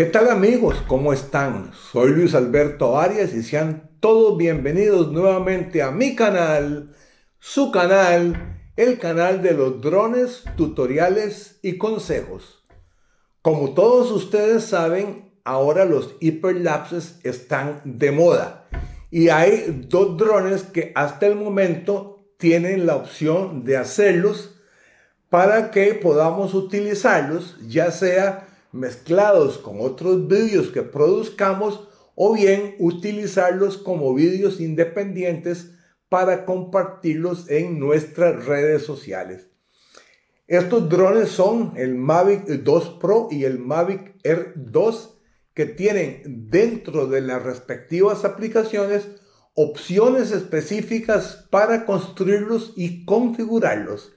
¿Qué tal amigos? ¿Cómo están? Soy Luis Alberto Arias y sean todos bienvenidos nuevamente a mi canal, su canal, el canal de los drones, tutoriales y consejos. Como todos ustedes saben, ahora los hiperlapses están de moda y hay dos drones que hasta el momento tienen la opción de hacerlos para que podamos utilizarlos, ya sea mezclados con otros vídeos que produzcamos o bien utilizarlos como vídeos independientes para compartirlos en nuestras redes sociales. Estos drones son el Mavic 2 Pro y el Mavic Air 2 que tienen dentro de las respectivas aplicaciones opciones específicas para construirlos y configurarlos.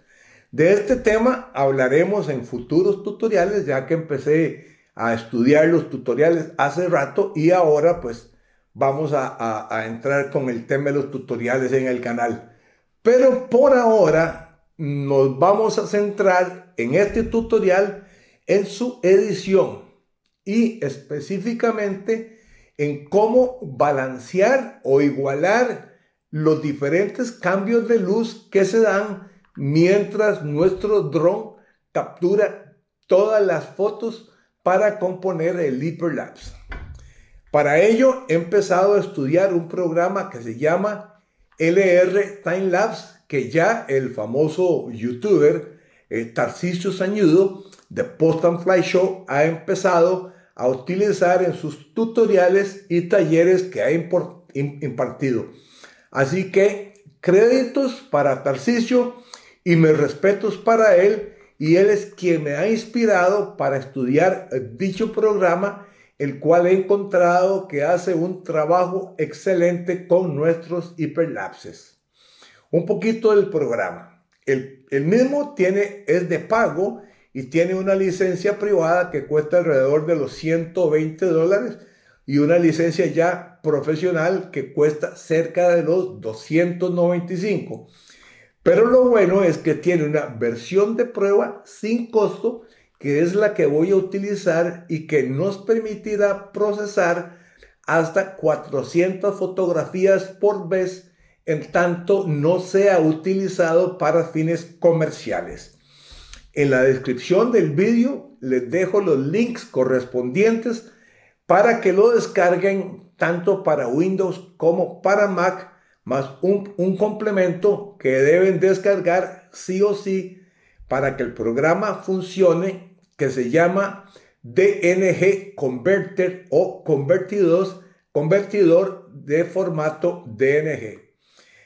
De este tema hablaremos en futuros tutoriales, ya que empecé a estudiar los tutoriales hace rato y ahora pues vamos a, entrar con el tema de los tutoriales en el canal. Pero por ahora nos vamos a centrar en este tutorial en su edición y específicamente en cómo balancear o igualar los diferentes cambios de luz que se dan mientras nuestro dron captura todas las fotos para componer el hyperlapse. Para ello he empezado a estudiar un programa que se llama LR Timelapse, que ya el famoso youtuber Tarcicio eh, Tarcisio Sañudo de Post and Fly Show ha empezado a utilizar en sus tutoriales y talleres que ha impartido. Así que créditos para Tarcisio y mis respetos para él y él es quien me ha inspirado para estudiar eh, dicho programa, el cual he encontrado que hace un trabajo excelente con nuestros hiperlapses. Un poquito del programa. El, mismo tiene, es de pago y tiene una licencia privada que cuesta alrededor de los 120 dólares y una licencia ya profesional que cuesta cerca de los 295. Pero lo bueno es que tiene una versión de prueba sin costo, que es la que voy a utilizar y que nos permitirá procesar hasta 400 fotografías por vez en tanto no sea utilizado para fines comerciales. En la descripción del vídeo les dejo los links correspondientes para que lo descarguen tanto para Windows como para Mac más un, complemento que deben descargar sí o sí para que el programa funcione, que se llama DNG Converter o convertidor, convertidor de formato DNG.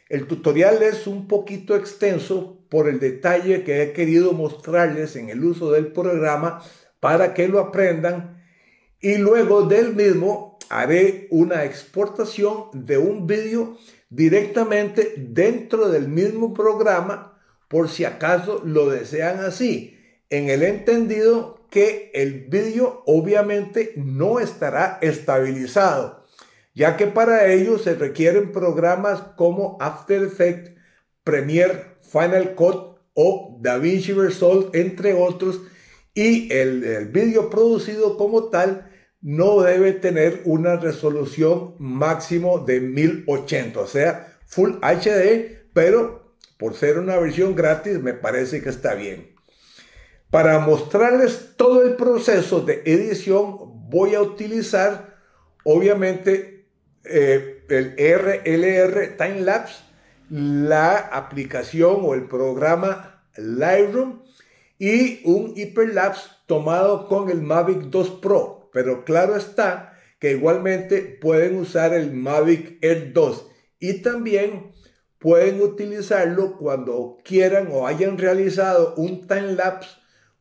El tutorial es un poquito extenso por el detalle que he querido mostrarles en el uso del programa para que lo aprendan y luego del mismo haré una exportación de un vídeo directamente dentro del mismo programa por si acaso lo desean así, en el entendido que el vídeo obviamente no estará estabilizado, ya que para ello se requieren programas como After Effects, Premiere, Final Cut o DaVinci Resolve, entre otros, y el, video vídeo producido como tal no debe tener una resolución máximo de 1080, o sea, Full HD, pero por ser una versión gratis me parece que está bien. Para mostrarles todo el proceso de edición voy a utilizar obviamente eh, el RLR timelapse la aplicación o el programa Lightroom y un hyperlapse tomado con el Mavic 2 Pro. Pero claro está que igualmente pueden usar el Mavic Air 2 y también pueden utilizarlo cuando quieran o hayan realizado un time lapse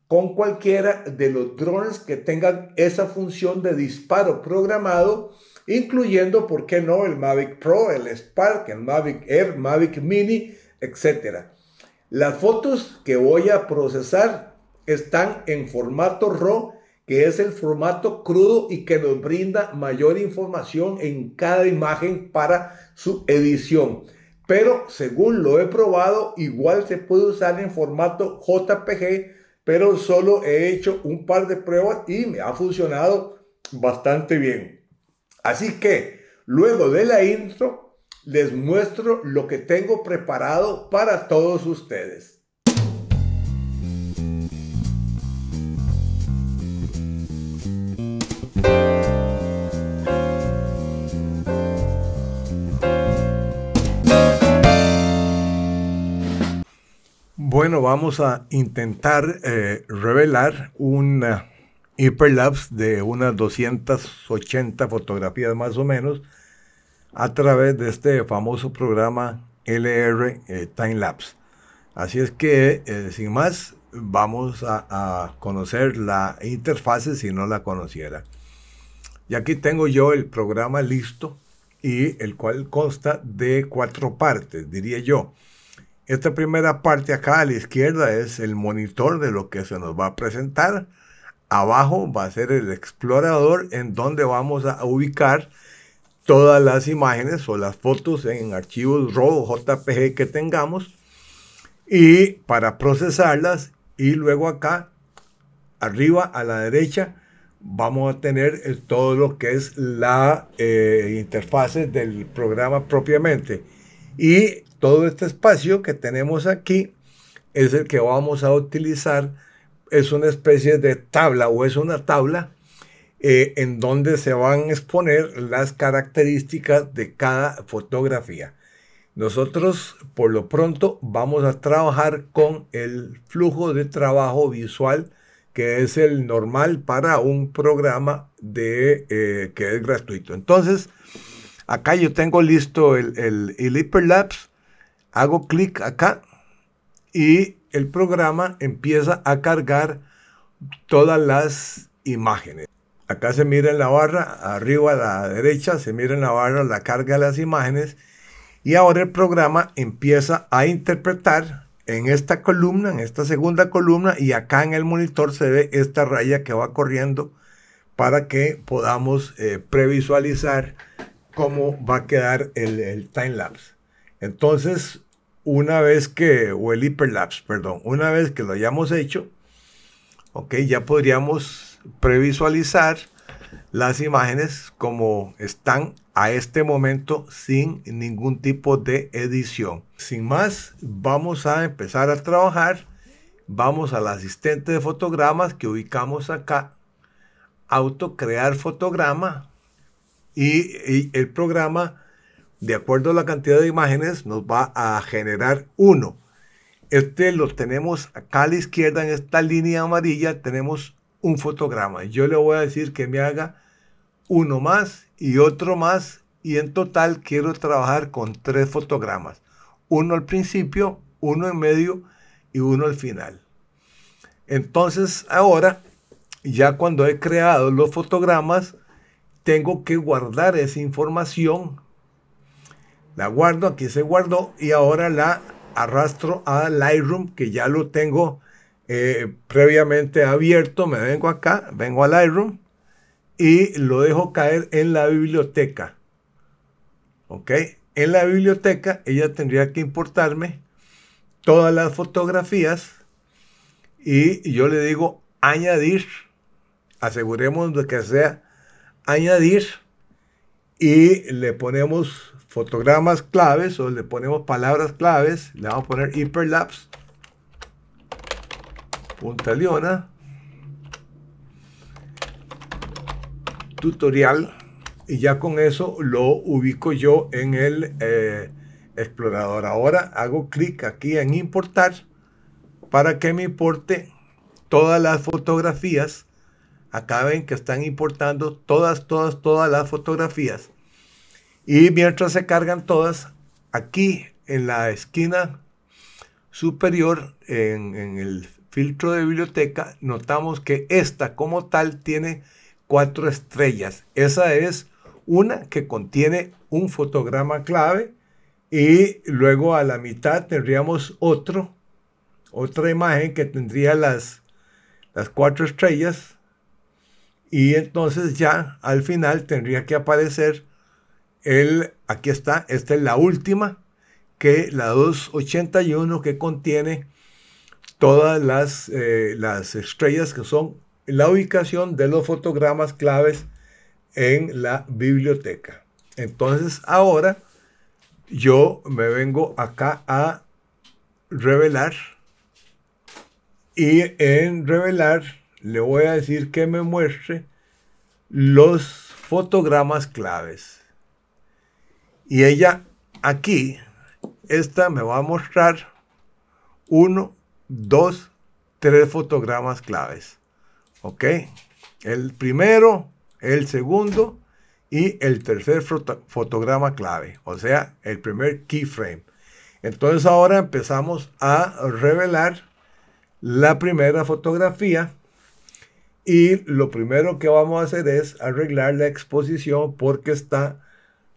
con cualquiera de los drones que tengan esa función de disparo programado, incluyendo, ¿por qué no?, el Mavic Pro, el Spark, el Mavic Air, Mavic Mini, etc. Las fotos que voy a procesar están en formato RAW que es el formato crudo y que nos brinda mayor información en cada imagen para su edición. Pero según lo he probado, igual se puede usar en formato JPG, pero solo he hecho un par de pruebas y me ha funcionado bastante bien. Así que luego de la intro, les muestro lo que tengo preparado para todos ustedes. Bueno, vamos a intentar eh, revelar un eh, hiperlapse de unas 280 fotografías más o menos a través de este famoso programa LR eh, timelapse Time Lapse. Así es que, sin más, vamos a, a, conocer la interfase si no la conociera. Y aquí tengo yo el programa listo y el cual consta de cuatro partes, diría yo. Esta primera parte acá a la izquierda es el monitor de lo que se nos va a presentar. Abajo va a ser el explorador en donde vamos a ubicar todas las imágenes o las fotos en archivos RAW JPG que tengamos y para procesarlas y luego acá arriba a la derecha vamos a tener todo lo que es la eh, interfase del programa propiamente. Y todo este espacio que tenemos aquí es el que vamos a utilizar. Es una especie de tabla o es una tabla eh, en donde se van a exponer las características de cada fotografía. Nosotros por lo pronto vamos a trabajar con el flujo de trabajo visual que es el normal para un programa de, eh, que es gratuito. Entonces, Acá yo tengo listo el, el, hago clic acá y el programa empieza a cargar todas las imágenes. Acá se mira en la barra, arriba a la derecha se mira en la barra la carga de las imágenes y ahora el programa empieza a interpretar en esta columna, en esta segunda columna y acá en el monitor se ve esta raya que va corriendo para que podamos eh, previsualizar cómo va a quedar el, timelapse. time-lapse. Entonces, una vez que, o el hiperlapse, perdón, una vez que lo hayamos hecho, ok, ya podríamos previsualizar las imágenes como están a este momento sin ningún tipo de edición. Sin más, vamos a empezar a trabajar. Vamos al asistente de fotogramas que ubicamos acá. Auto crear fotograma y, el programa, de acuerdo a la cantidad de imágenes, nos va a generar uno. Este lo tenemos acá a la izquierda, en esta línea amarilla, tenemos un fotograma. Yo le voy a decir que me haga uno más y otro más y en total quiero trabajar con tres fotogramas. Uno al principio, uno en medio y uno al final. Entonces ahora, ya cuando he creado los fotogramas, tengo que guardar esa información. La guardo, aquí se guardó y ahora la arrastro a Lightroom que ya lo tengo eh, previamente abierto. Me vengo acá, vengo a Lightroom y lo dejo caer en la biblioteca. ¿Ok? En la biblioteca ella tendría que importarme todas las fotografías y yo le digo añadir. Aseguremos de que sea añadir y le ponemos fotogramas claves o le ponemos palabras claves. Le vamos a poner hyperlapse, punta leona, tutorial y ya con eso lo ubico yo en el eh, explorador. Ahora hago clic aquí en importar para que me importe todas las fotografías ven que están importando todas, todas, todas las fotografías. Y mientras se cargan todas, aquí en la esquina superior, en, el filtro de biblioteca, notamos que esta como tal tiene cuatro estrellas. Esa es una que contiene un fotograma clave y luego a la mitad tendríamos otro, otra imagen que tendría las, las cuatro estrellas y entonces ya al final tendría que aparecer el, aquí está, esta es la última, que la 281 que contiene todas las, eh, las estrellas que son la ubicación de los fotogramas claves en la biblioteca. Entonces ahora yo me vengo acá a revelar y en revelar le voy a decir que me muestre los fotogramas claves. Y ella aquí, esta me va a mostrar uno, dos, tres fotogramas claves. ¿Ok? El primero, el segundo y el tercer fotograma clave, o sea, el primer keyframe. Entonces ahora empezamos a revelar la primera fotografía y lo primero que vamos a hacer es arreglar la exposición porque está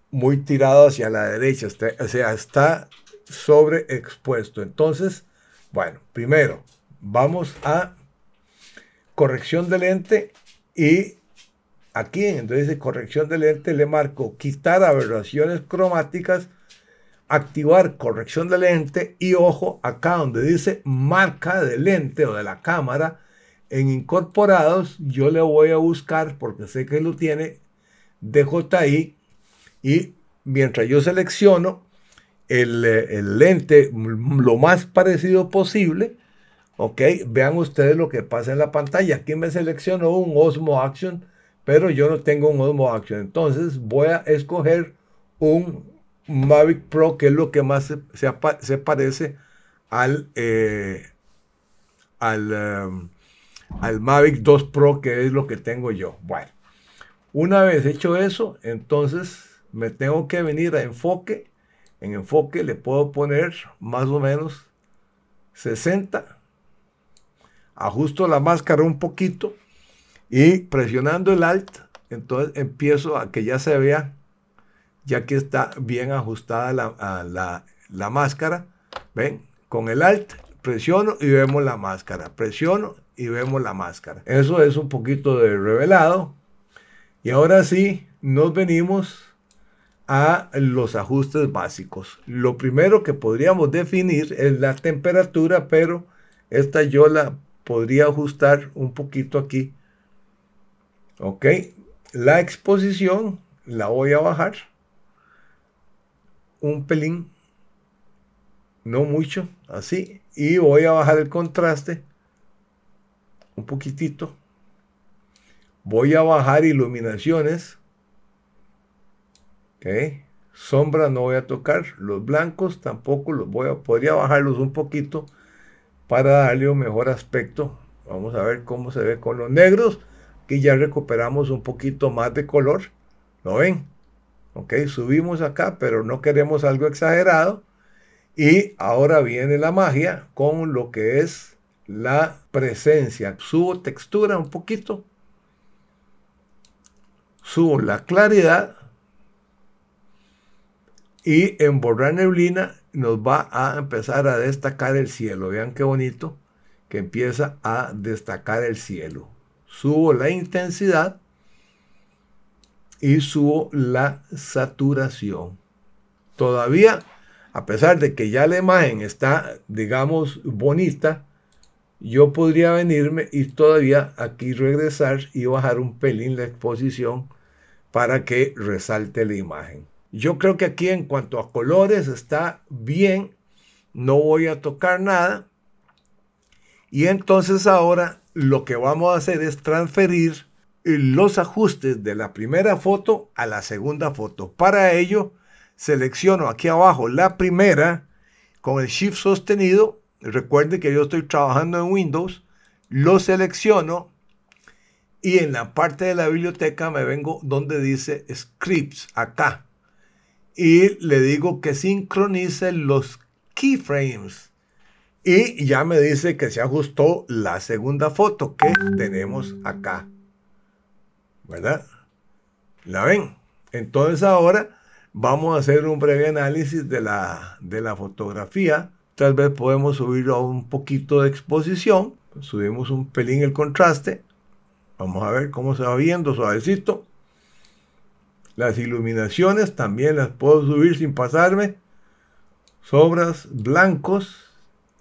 muy tirado hacia la derecha, o sea, está sobreexpuesto. Entonces, bueno, primero vamos a corrección de lente y aquí, entonces corrección de lente le marco quitar aberraciones cromáticas, activar corrección de lente y ojo acá donde dice marca de lente o de la cámara, en incorporados yo le voy a buscar, porque sé que lo tiene, DJI, y mientras yo selecciono eh, el, lente lo más parecido posible, ok, vean ustedes lo que pasa en la pantalla. Aquí me seleccionó un Osmo Action, pero yo no tengo un Osmo Action. Entonces voy a escoger un Mavic Pro, que es lo que más se, parece al... Eh, al eh, al Mavic 2 Pro, que es lo que tengo yo. Bueno, una vez hecho eso, entonces me tengo que venir a enfoque. En enfoque le puedo poner más o menos 60. Ajusto la máscara un poquito y presionando el alt, entonces empiezo a que ya se vea, ya que está bien ajustada la, la, máscara. ¿Ven? Con el alt presiono y vemos la máscara. Presiono y vemos la máscara. Eso es un poquito de revelado. Y ahora sí, nos venimos a los ajustes básicos. Lo primero que podríamos definir es la temperatura, pero esta yo la podría ajustar un poquito aquí. Ok, la exposición la voy a bajar un pelín, no mucho, así, y voy a bajar el contraste un poquitito. Voy a bajar iluminaciones. Sombra no voy a tocar. Los blancos tampoco los voy a... Podría bajarlos un poquito para darle un mejor aspecto. Vamos a ver cómo se ve con los negros. Aquí ya recuperamos un poquito más de color. ¿Lo ven? Ok, subimos acá, pero no queremos algo exagerado. Y ahora viene la magia con lo que es la presencia. Subo textura un poquito. Subo la claridad. Y en borrar neblina nos va a empezar a destacar el cielo. Vean qué bonito que empieza a destacar el cielo. Subo la intensidad y subo la saturación. Todavía, a pesar de que ya la imagen está, digamos, bonita, yo podría venirme y todavía aquí regresar y bajar un pelín la exposición para que resalte la imagen. Yo creo que aquí en cuanto a colores está bien, no voy a tocar nada. Y entonces ahora lo que vamos a hacer es transferir los ajustes de la primera foto a la segunda foto. Para ello, selecciono aquí abajo la primera con el Shift sostenido Recuerde que yo estoy trabajando en Windows, lo selecciono y en la parte de la biblioteca me vengo donde dice scripts acá y le digo que sincronice los keyframes y ya me dice que se ajustó la segunda foto que tenemos acá. ¿Verdad? ¿La ven? Entonces ahora vamos a hacer un breve análisis de la, de la fotografía tal vez podemos subirlo a un poquito de exposición, subimos un pelín el contraste, vamos a ver cómo se va viendo suavecito. Las iluminaciones también las puedo subir sin pasarme. Sombras blancos,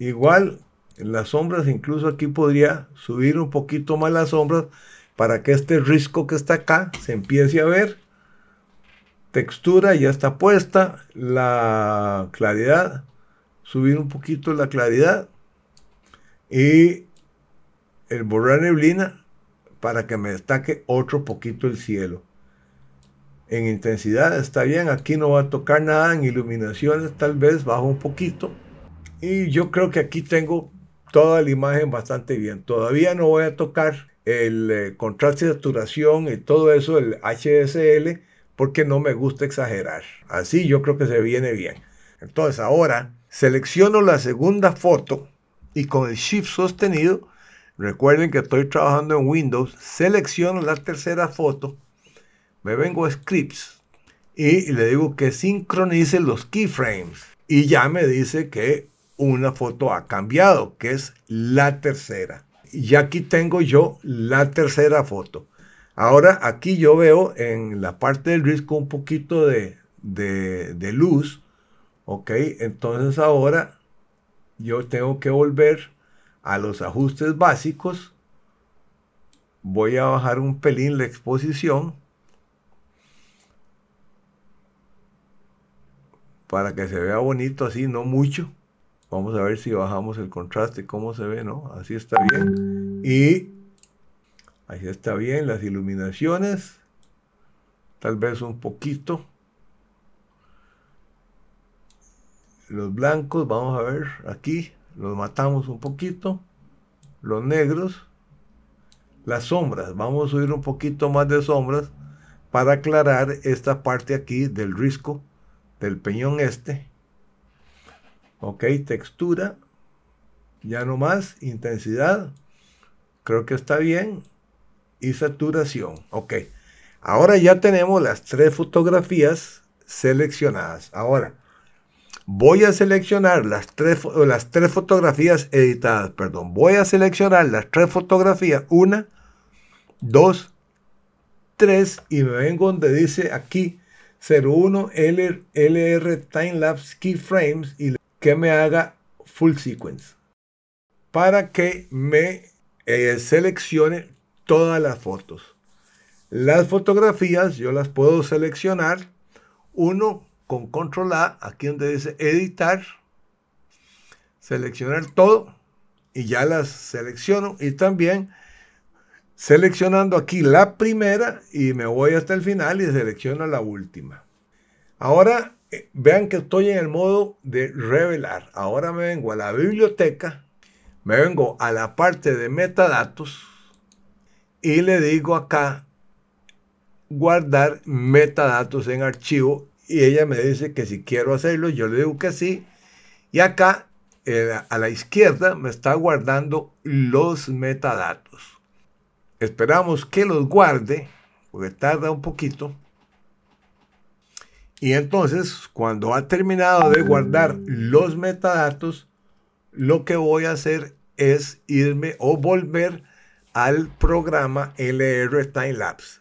igual en las sombras, incluso aquí podría subir un poquito más las sombras para que este risco que está acá se empiece a ver. Textura ya está puesta, la claridad subir un poquito la claridad y el borrar neblina para que me destaque otro poquito el cielo. En intensidad está bien, aquí no va a tocar nada, en iluminaciones tal vez bajo un poquito. Y yo creo que aquí tengo toda la imagen bastante bien. Todavía no voy a tocar el eh, contraste de saturación y todo eso, el HSL, porque no me gusta exagerar. Así yo creo que se viene bien. Entonces ahora Selecciono la segunda foto y con el Shift sostenido, recuerden que estoy trabajando en Windows, selecciono la tercera foto, me vengo a Scripts y le digo que sincronice los keyframes y ya me dice que una foto ha cambiado, que es la tercera. Y aquí tengo yo la tercera foto. Ahora aquí yo veo en la parte del disco un poquito de, de, de luz Ok, entonces ahora yo tengo que volver a los ajustes básicos. Voy a bajar un pelín la exposición. Para que se vea bonito así, no mucho. Vamos a ver si bajamos el contraste, cómo se ve, ¿no? Así está bien. Y así está bien las iluminaciones. Tal vez un poquito. los blancos, vamos a ver, aquí los matamos un poquito, los negros, las sombras, vamos a subir un poquito más de sombras para aclarar esta parte aquí del risco del peñón este. Ok, textura, ya no más, intensidad, creo que está bien, y saturación. Ok, ahora ya tenemos las tres fotografías seleccionadas. Ahora, voy a seleccionar las tres, las tres fotografías editadas, perdón, voy a seleccionar las tres fotografías, una, dos, tres, y me vengo donde dice aquí 01 LR, LR Timelapse Keyframes y que me haga full sequence para que me eh, seleccione todas las fotos. Las fotografías yo las puedo seleccionar uno con control A, aquí donde dice editar, seleccionar todo y ya las selecciono y también seleccionando aquí la primera y me voy hasta el final y selecciono la última. Ahora eh, vean que estoy en el modo de revelar. Ahora me vengo a la biblioteca, me vengo a la parte de metadatos y le digo acá guardar metadatos en archivo y ella me dice que si quiero hacerlo, yo le digo que sí. Y acá, eh, a la izquierda, me está guardando los metadatos. Esperamos que los guarde, porque tarda un poquito. Y entonces, cuando ha terminado de guardar los metadatos, lo que voy a hacer es irme o volver al programa LR TimeLapse.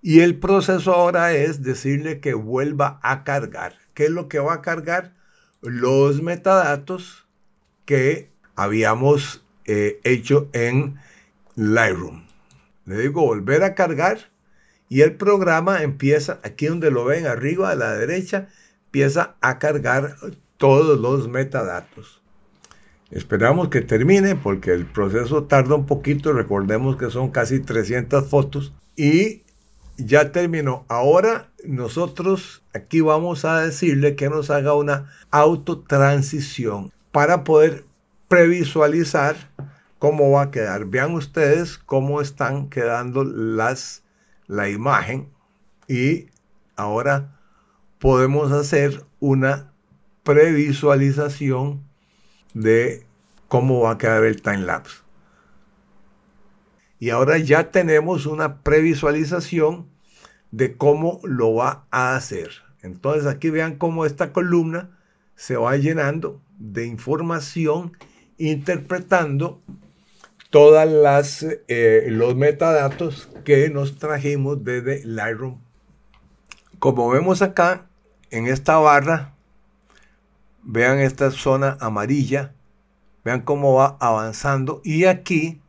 Y el proceso ahora es decirle que vuelva a cargar. ¿Qué es lo que va a cargar? Los metadatos que habíamos eh, hecho en Lightroom. Le digo volver a cargar y el programa empieza, aquí donde lo ven arriba a la derecha, empieza a cargar todos los metadatos. Esperamos que termine porque el proceso tarda un poquito, recordemos que son casi 300 fotos y ya terminó. Ahora nosotros aquí vamos a decirle que nos haga una autotransición para poder previsualizar cómo va a quedar. Vean ustedes cómo están quedando las la imagen y ahora podemos hacer una previsualización de cómo va a quedar el time lapse. Y ahora ya tenemos una previsualización de cómo lo va a hacer. Entonces aquí vean cómo esta columna se va llenando de información interpretando todas las eh, los metadatos que nos trajimos desde Lightroom. Como vemos acá en esta barra, vean esta zona amarilla, vean cómo va avanzando y aquí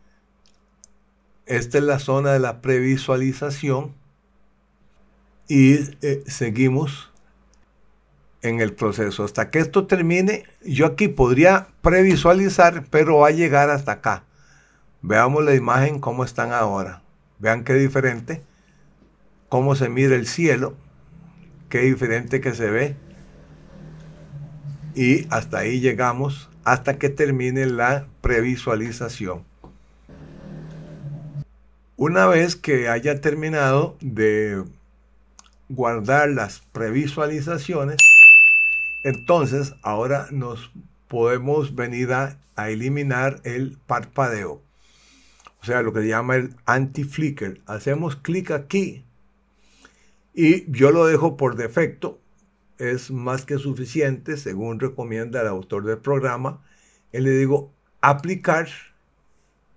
esta es la zona de la previsualización y eh, seguimos en el proceso. Hasta que esto termine, yo aquí podría previsualizar, pero va a llegar hasta acá. Veamos la imagen cómo están ahora. Vean qué diferente. Cómo se mira el cielo. Qué diferente que se ve. Y hasta ahí llegamos, hasta que termine la previsualización. Una vez que haya terminado de guardar las previsualizaciones, entonces ahora nos podemos venir a, eliminar el parpadeo. O sea, lo que se llama el anti-flicker. Hacemos clic aquí y yo lo dejo por defecto. Es más que suficiente, según recomienda el autor del programa. Y le digo aplicar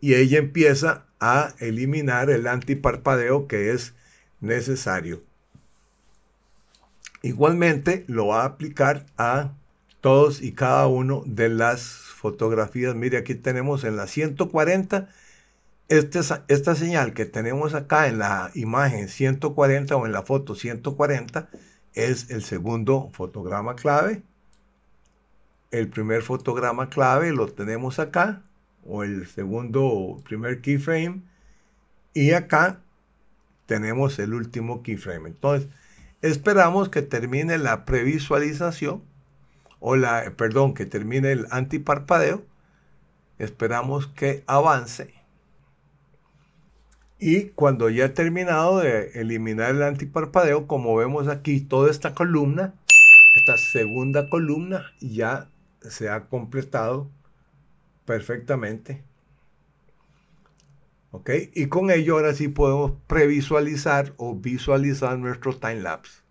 y ella empieza a eliminar el antiparpadeo que es necesario. Igualmente lo va a aplicar a todos y cada uno de las fotografías. Mire, aquí tenemos en la 140, este esta señal que tenemos acá en la imagen 140 o en la foto 140 es el segundo fotograma clave. El primer fotograma clave lo tenemos acá o el segundo o primer keyframe. Y acá tenemos el último keyframe. Entonces, esperamos que termine la previsualización o la, perdón, que termine el antiparpadeo. Esperamos que avance. Y cuando ya he terminado de eliminar el antiparpadeo, como vemos aquí, toda esta columna, esta segunda columna ya se ha completado perfectamente. ¿Ok? Y con ello ahora sí podemos previsualizar o visualizar nuestros lapse.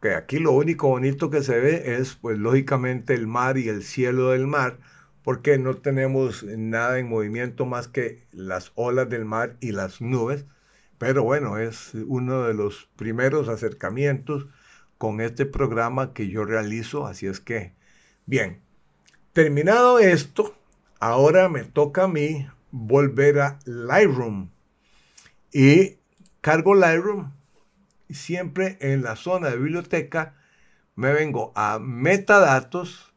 Que aquí lo único bonito que se ve es, pues lógicamente, el mar y el cielo del mar, porque no tenemos nada en movimiento más que las olas del mar y las nubes. Pero bueno, es uno de los primeros acercamientos con este programa que yo realizo, así es que, bien, Terminado esto, ahora me toca a mí volver a Lightroom. Y cargo Lightroom. Siempre en la zona de biblioteca me vengo a metadatos.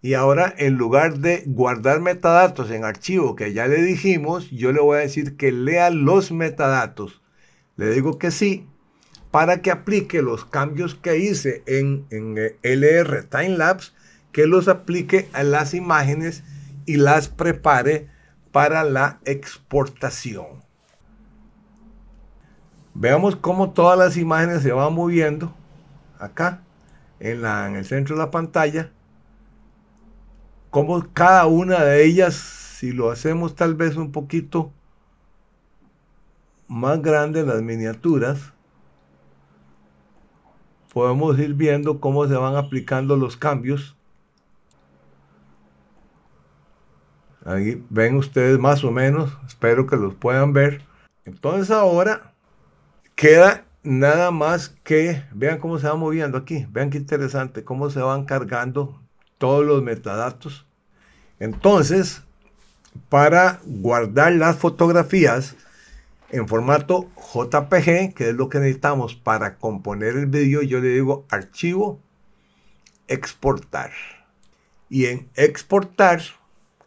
Y ahora en lugar de guardar metadatos en archivo que ya le dijimos, yo le voy a decir que lea los metadatos. Le digo que sí para que aplique los cambios que hice en, en eh, LR Timelapse que los aplique a las imágenes y las prepare para la exportación. Veamos cómo todas las imágenes se van moviendo acá en, la, en el centro de la pantalla. Cómo cada una de ellas, si lo hacemos tal vez un poquito más grande las miniaturas, podemos ir viendo cómo se van aplicando los cambios Ahí ven ustedes más o menos, espero que los puedan ver. Entonces ahora queda nada más que, vean cómo se va moviendo aquí, vean qué interesante, cómo se van cargando todos los metadatos. Entonces, para guardar las fotografías en formato JPG, que es lo que necesitamos para componer el video yo le digo archivo, exportar. Y en exportar,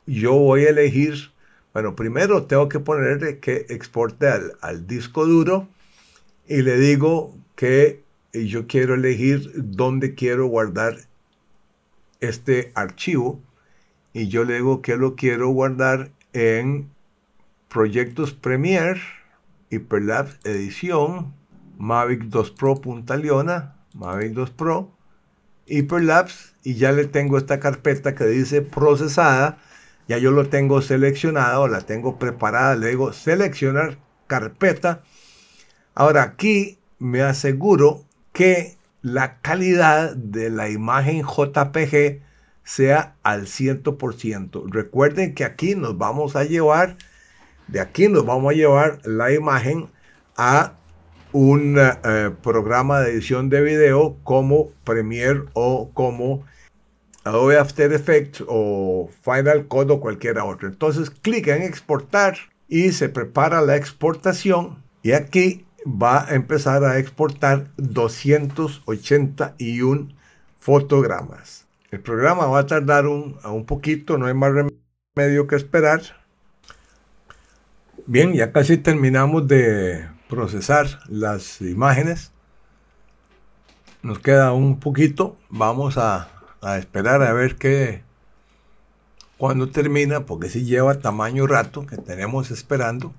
yo voy a elegir, bueno, primero tengo que ponerle que exporte al, disco duro y le digo que yo quiero elegir dónde quiero guardar este archivo y yo le digo que lo quiero guardar en proyectos Premiere, Hyperlapse Edición, Mavic 2 Pro Punta Leona, Mavic 2 Pro, Hyperlapse y ya le tengo esta carpeta que dice procesada ya yo lo tengo seleccionado, la tengo preparada, le digo seleccionar carpeta. Ahora aquí me aseguro que la calidad de la imagen JPG sea al 100%. Recuerden que aquí nos vamos a llevar, de aquí nos vamos a llevar la imagen a un eh, programa de edición de video como Premiere o como Adobe After Effects o Final Code o cualquiera otro. Entonces clic en exportar y se prepara la exportación y aquí va a empezar a exportar 281 fotogramas. El programa va a tardar un, un poquito, no hay más remedio que esperar. Bien, ya casi terminamos de procesar las imágenes. Nos queda un poquito. Vamos a a esperar a ver qué, cuando termina, porque si lleva tamaño rato que tenemos esperando.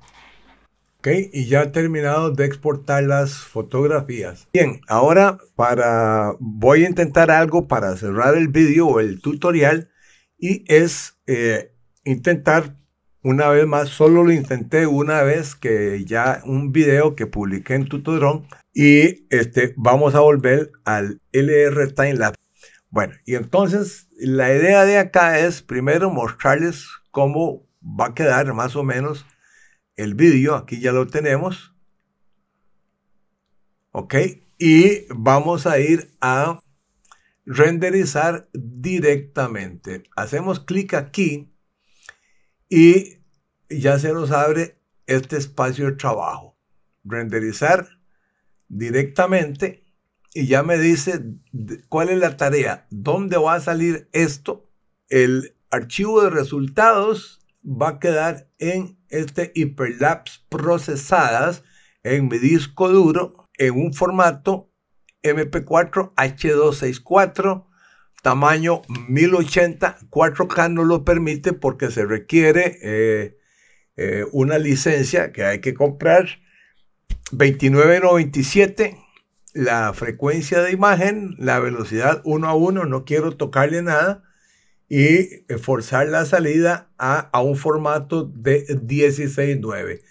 Ok, y ya he terminado de exportar las fotografías. Bien, ahora para voy a intentar algo para cerrar el vídeo o el tutorial y es eh, intentar una vez más, solo lo intenté una vez que ya un video que publiqué en Tutodrón y este, vamos a volver al LR Time la bueno, y entonces la idea de acá es primero mostrarles cómo va a quedar más o menos el vídeo. Aquí ya lo tenemos. ¿Ok? Y vamos a ir a renderizar directamente. Hacemos clic aquí y ya se nos abre este espacio de trabajo. Renderizar directamente y ya me dice cuál es la tarea, dónde va a salir esto. El archivo de resultados va a quedar en este hiperlapse procesadas en mi disco duro en un formato MP4 H264 tamaño 1080 4K no lo permite porque se requiere eh, eh, una licencia que hay que comprar 29.97 la frecuencia de imagen, la velocidad 1 a 1, no quiero tocarle nada y forzar la salida a, un formato de 16.9.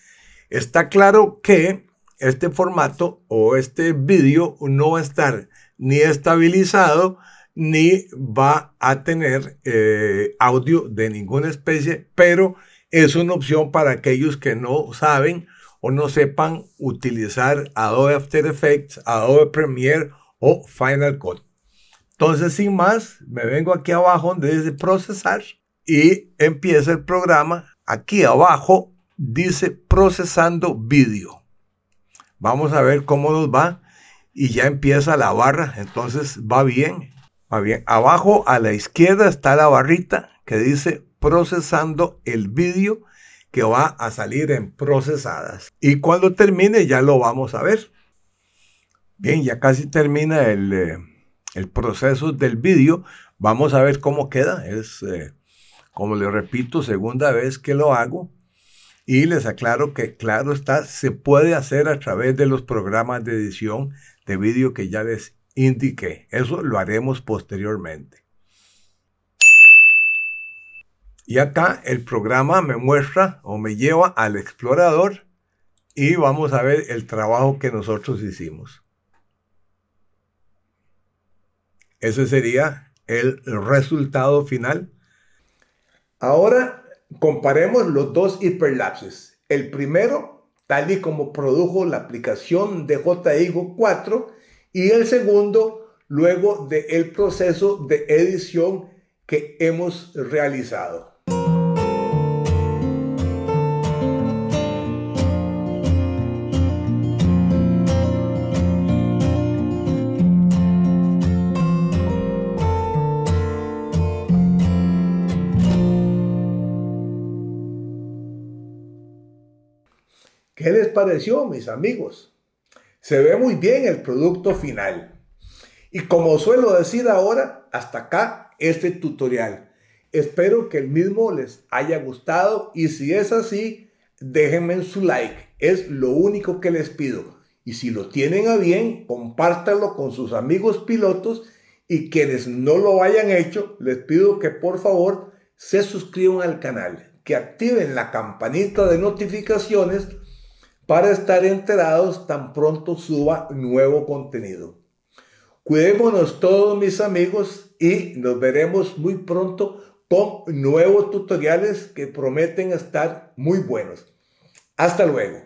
Está claro que este formato o este vídeo no va a estar ni estabilizado ni va a tener eh, audio de ninguna especie, pero es una opción para aquellos que no saben no sepan utilizar Adobe After Effects, Adobe Premiere o Final Cut. Entonces, sin más, me vengo aquí abajo donde dice procesar y empieza el programa. Aquí abajo dice procesando vídeo. Vamos a ver cómo nos va y ya empieza la barra. Entonces va bien, va bien. Abajo a la izquierda está la barrita que dice procesando el vídeo que va a salir en procesadas. Y cuando termine ya lo vamos a ver. Bien, ya casi termina el, eh, proceso del vídeo. Vamos a ver cómo queda. Es, eh, como le repito, segunda vez que lo hago. Y les aclaro que, claro está, se puede hacer a través de los programas de edición de vídeo que ya les indiqué. Eso lo haremos posteriormente. Y acá el programa me muestra o me lleva al explorador y vamos a ver el trabajo que nosotros hicimos. Ese sería el resultado final. Ahora comparemos los dos hiperlapses. El primero, tal y como produjo la aplicación de JIGO 4, y el segundo, luego del proceso de edición que hemos realizado. ¿Qué les pareció, mis amigos? Se ve muy bien el producto final. Y como suelo decir ahora, hasta acá este tutorial. Espero que el mismo les haya gustado y si es así, déjenme su like. Es lo único que les pido. Y si lo tienen a bien, compártanlo con sus amigos pilotos y quienes no lo hayan hecho, les pido que por favor se suscriban al canal, que activen la campanita de notificaciones para estar enterados tan pronto suba nuevo contenido. Cuidémonos todos mis amigos y nos veremos muy pronto con nuevos tutoriales que prometen estar muy buenos. Hasta luego.